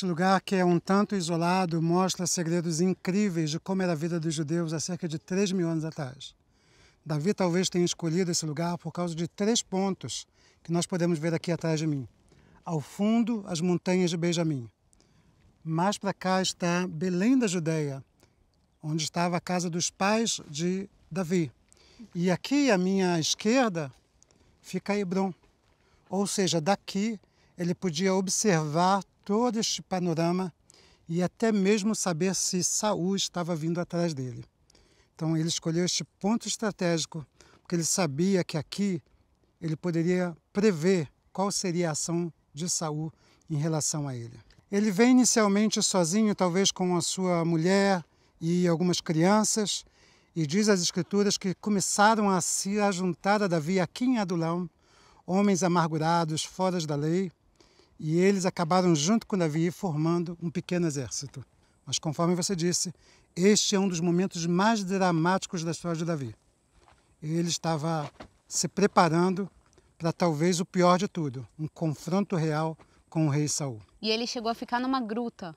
Este lugar, que é um tanto isolado, mostra segredos incríveis de como era a vida dos judeus há cerca de 3 mil anos atrás. Davi talvez tenha escolhido esse lugar por causa de três pontos que nós podemos ver aqui atrás de mim. Ao fundo, as montanhas de Benjamim. Mais para cá está Belém da Judéia, onde estava a casa dos pais de Davi. E aqui, à minha esquerda, fica Hebron. Ou seja, daqui ele podia observar todo este panorama e até mesmo saber se Saul estava vindo atrás dele. Então ele escolheu este ponto estratégico porque ele sabia que aqui ele poderia prever qual seria a ação de Saul em relação a ele. Ele vem inicialmente sozinho, talvez com a sua mulher e algumas crianças, e diz as escrituras que começaram a se ajuntar a Davi aqui em Adulão, homens amargurados, fora da lei, e eles acabaram, junto com Davi, formando um pequeno exército. Mas, conforme você disse, este é um dos momentos mais dramáticos da história de Davi. Ele estava se preparando para talvez o pior de tudo, um confronto real com o rei Saul. E ele chegou a ficar numa gruta.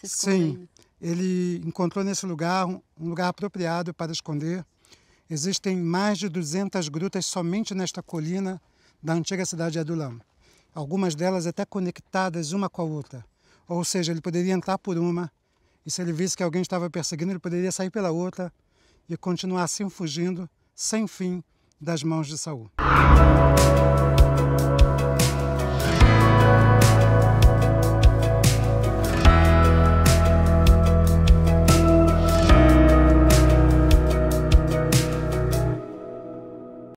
Se Sim, ele encontrou nesse lugar um lugar apropriado para esconder. Existem mais de 200 grutas somente nesta colina da antiga cidade de Adulam algumas delas até conectadas uma com a outra. Ou seja, ele poderia entrar por uma e se ele visse que alguém estava perseguindo, ele poderia sair pela outra e continuar assim fugindo, sem fim, das mãos de Saul.